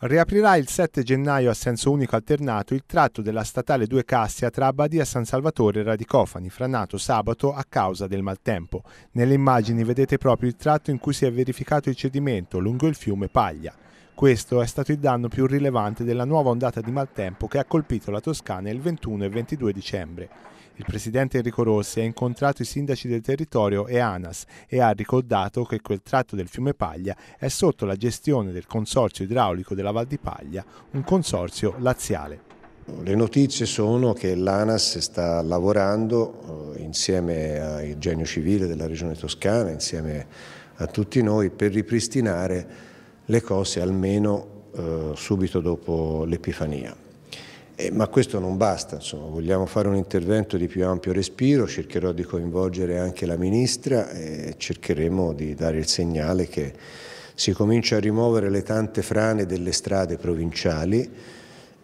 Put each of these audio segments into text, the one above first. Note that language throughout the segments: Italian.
Riaprirà il 7 gennaio a senso unico alternato il tratto della statale 2 Cassia tra Abbadia San Salvatore e Radicofani, franato sabato a causa del maltempo. Nelle immagini vedete proprio il tratto in cui si è verificato il cedimento lungo il fiume Paglia. Questo è stato il danno più rilevante della nuova ondata di maltempo che ha colpito la Toscana il 21 e 22 dicembre. Il presidente Enrico Rossi ha incontrato i sindaci del territorio e ANAS e ha ricordato che quel tratto del fiume Paglia è sotto la gestione del Consorzio Idraulico della Val di Paglia, un consorzio laziale. Le notizie sono che l'ANAS sta lavorando eh, insieme al genio civile della regione toscana, insieme a tutti noi, per ripristinare le cose almeno eh, subito dopo l'Epifania. Eh, ma questo non basta, insomma, vogliamo fare un intervento di più ampio respiro, cercherò di coinvolgere anche la Ministra e cercheremo di dare il segnale che si comincia a rimuovere le tante frane delle strade provinciali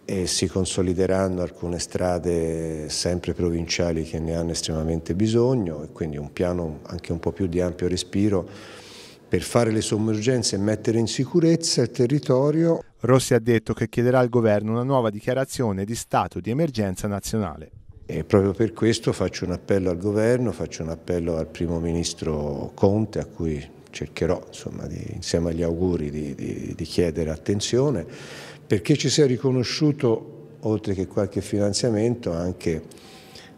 e si consolideranno alcune strade sempre provinciali che ne hanno estremamente bisogno e quindi un piano anche un po' più di ampio respiro per fare le sommergenze e mettere in sicurezza il territorio. Rossi ha detto che chiederà al governo una nuova dichiarazione di stato di emergenza nazionale. E proprio per questo faccio un appello al governo, faccio un appello al primo ministro Conte a cui cercherò insomma, di, insieme agli auguri di, di, di chiedere attenzione perché ci sia riconosciuto oltre che qualche finanziamento anche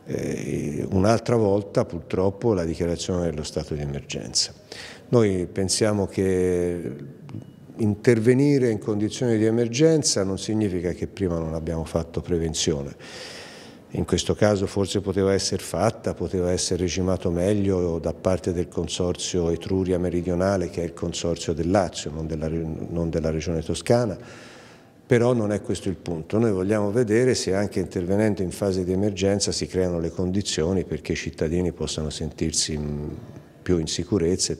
eh, un'altra volta purtroppo la dichiarazione dello stato di emergenza. Noi pensiamo che intervenire in condizioni di emergenza non significa che prima non abbiamo fatto prevenzione. In questo caso forse poteva essere fatta, poteva essere regimato meglio da parte del consorzio Etruria Meridionale, che è il consorzio del Lazio, non della, non della regione toscana, però non è questo il punto. Noi vogliamo vedere se anche intervenendo in fase di emergenza si creano le condizioni perché i cittadini possano sentirsi più in sicurezza.